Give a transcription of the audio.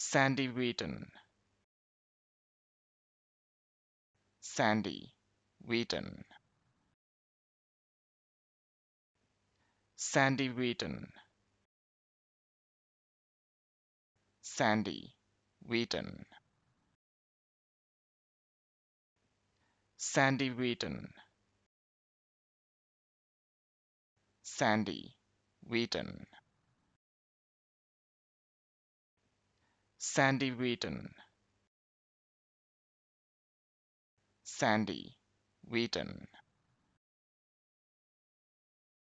Sandy Wheaton. Sandy Wheaton. Sandy Wheaton. Sandy Wheaton. Sandy Wheaton. Sandy Wheaton. Sandy Wheaton. Sandy Wheaton.